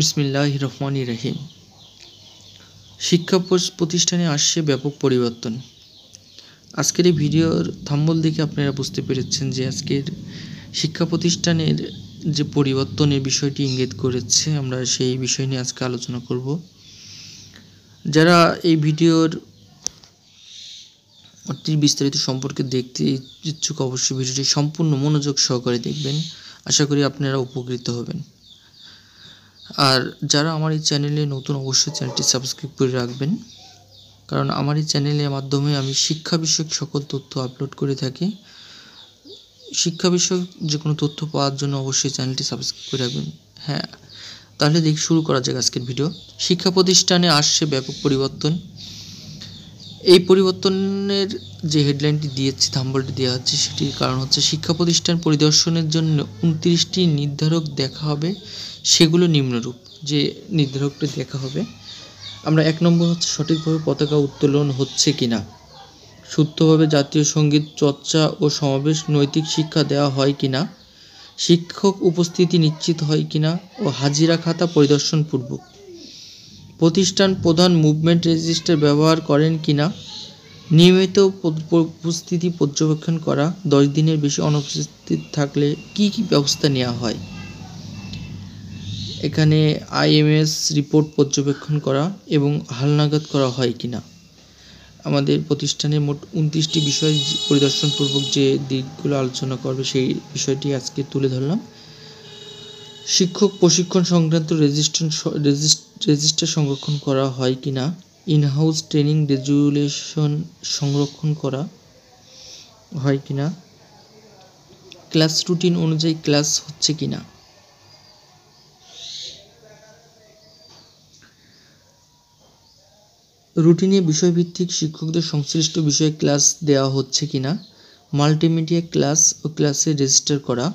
বিসমিল্লাহ রহমান রহিম শিক্ষা প্রতিষ্ঠানে আসছে ব্যাপক পরিবর্তন আজকের এই ভিডিওর থাম্বল দেখে আপনারা বুঝতে পেরেছেন যে আজকের শিক্ষা প্রতিষ্ঠানের যে পরিবর্তনের বিষয়টি ইঙ্গিত করেছে আমরা সেই বিষয় নিয়ে আজকে আলোচনা করব যারা এই ভিডিওর অতি বিস্তারিত সম্পর্কে দেখতে ইচ্ছুক অবশ্যই ভিডিওটি সম্পূর্ণ মনোযোগ সহকারে দেখবেন আশা করি আপনারা উপকৃত হবেন আর যারা আমার এই চ্যানেলে নতুন অবশ্যই চ্যানেলটি সাবস্ক্রাইব করে রাখবেন কারণ আমার এই চ্যানেলের মাধ্যমে আমি শিক্ষা বিষয়ক সকল তথ্য আপলোড করে থাকি শিক্ষা বিষয়ক যে কোনো তথ্য পাওয়ার জন্য অবশ্যই চ্যানেলটি সাবস্ক্রাইব করে রাখবেন হ্যাঁ তাহলে দেখ শুরু করা যাক আজকের ভিডিও শিক্ষা প্রতিষ্ঠানে আসছে ব্যাপক পরিবর্তন এই পরিবর্তনের যে হেডলাইনটি দিয়েছে থাম্বলটি দেওয়া হচ্ছে সেটির কারণ হচ্ছে শিক্ষা প্রতিষ্ঠান পরিদর্শনের জন্য উনত্রিশটি নির্ধারক দেখা হবে সেগুলো নিম্নরূপ যে নির্ধারকটি দেখা হবে আমরা এক নম্বর হচ্ছে সঠিকভাবে পতাকা উত্তোলন হচ্ছে কি না শুদ্ধভাবে জাতীয় সঙ্গীত চর্চা ও সমাবেশ নৈতিক শিক্ষা দেওয়া হয় কি না শিক্ষক উপস্থিতি নিশ্চিত হয় কি না ও হাজিরা খাতা পরিদর্শন পূর্বক প্রতিষ্ঠান প্রধান মুভমেন্ট রেজিস্টার ব্যবহার করেন কি না নিয়মিত উপস্থিতি পর্যবেক্ষণ করা দশ দিনের বেশি অনুপস্থিত থাকলে কি কি ব্যবস্থা নেওয়া হয় এখানে আইএমএস রিপোর্ট পর্যবেক্ষণ করা এবং হালনাগাদ করা হয় কিনা আমাদের প্রতিষ্ঠানে মোট উনত্রিশটি বিষয় পরিদর্শনপূর্বক যে দিকগুলো আলোচনা করবে সেই বিষয়টি আজকে তুলে ধরলাম শিক্ষক প্রশিক্ষণ সংক্রান্ত রেজিস্ট্রেশন রেজিস্টার সংরক্ষণ করা হয় কি না ইনহাউস ট্রেনিং রেজুলেশন সংরক্ষণ করা হয় কি না ক্লাস রুটিন অনুযায়ী ক্লাস হচ্ছে কি না রুটিনে বিষয়ভিত্তিক শিক্ষকদের সংশ্লিষ্ট বিষয়ে ক্লাস দেওয়া হচ্ছে কি না মাল্টিমিডিয়া ক্লাস ও ক্লাসে রেজিস্টার করা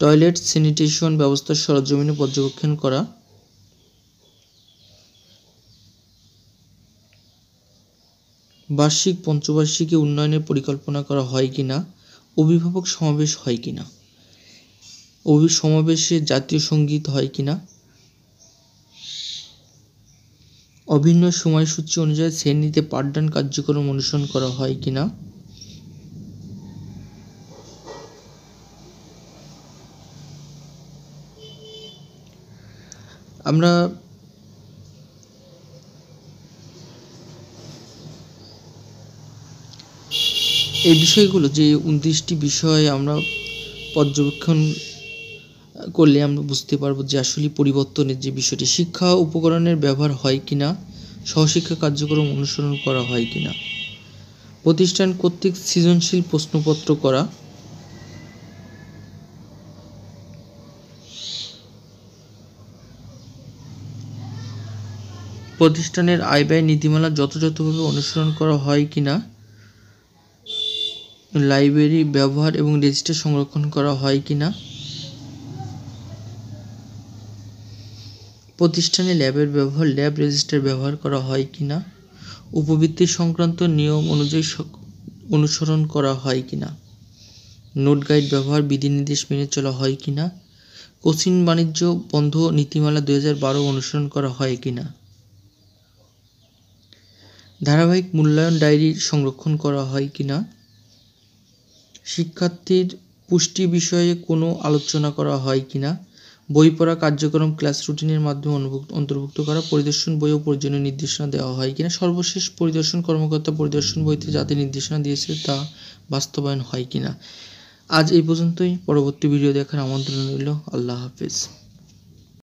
টয়লেট স্যানিটেশন ব্যবস্থা সরজমিনে পর্যবেক্ষণ করা বার্ষিক পঞ্চবার্ষিকী উন্নয়নের পরিকল্পনা করা হয় কি না অভিভাবক সমাবেশ হয় কি না সমাবেশে জাতীয় সঙ্গীত হয় কি না অভিন্ন সময়সূচি অনুযায়ী শ্রেণীতে পাঠদান কার্যক্রম অনুসরণ করা হয় কি না আমরা এই বিষয়গুলো যে উনত্রিশটি বিষয় আমরা পর্যবেক্ষণ করলে আমরা বুঝতে পারবো যে আসলে পরিবর্তনের যে বিষয়টি শিক্ষা উপকরণের ব্যবহার হয় কি না সহশিক্ষা কার্যক্রম অনুসরণ করা হয় কি না প্রতিষ্ঠান কর্তৃক সৃজনশীল প্রশ্নপত্র করা প্রতিষ্ঠানের আয় ব্যয় নীতিমালা যথাযথভাবে অনুসরণ করা হয় কি না লাইব্রেরি ব্যবহার এবং রেজিস্টার সংরক্ষণ করা হয় কি না প্রতিষ্ঠানে ল্যাবের ব্যবহার ল্যাব রেজিস্টার ব্যবহার করা হয় কি না উপবৃত্তি সংক্রান্ত নিয়ম অনুযায়ী অনুসরণ করা হয় কি না নোট গাইড ব্যবহার বিধিনির্দেশ মেনে চলা হয় কি না কোচিন বাণিজ্য বন্ধ নীতিমালা দু বারো অনুসরণ করা হয় কি না ধারাবাহিক মূল্যায়ন ডায়েরি সংরক্ষণ করা হয় কি না শিক্ষার্থীর পুষ্টি বিষয়ে কোনো আলোচনা করা হয় কি না বই পড়া কার্যক্রম ক্লাস রুটিনের মাধ্যমে অন্তর্ভুক্ত করা পরিদর্শন বই ও প্রয়োজনীয় নির্দেশনা দেওয়া হয় কিনা সর্বশেষ পরিদর্শন কর্মকর্তা পরিদর্শন বইতে যাতে নির্দেশনা দিয়েছে তা বাস্তবায়ন হয় কিনা আজ এই পর্যন্তই পরবর্তী ভিডিও দেখার আমন্ত্রণ রইল আল্লাহ হাফিজ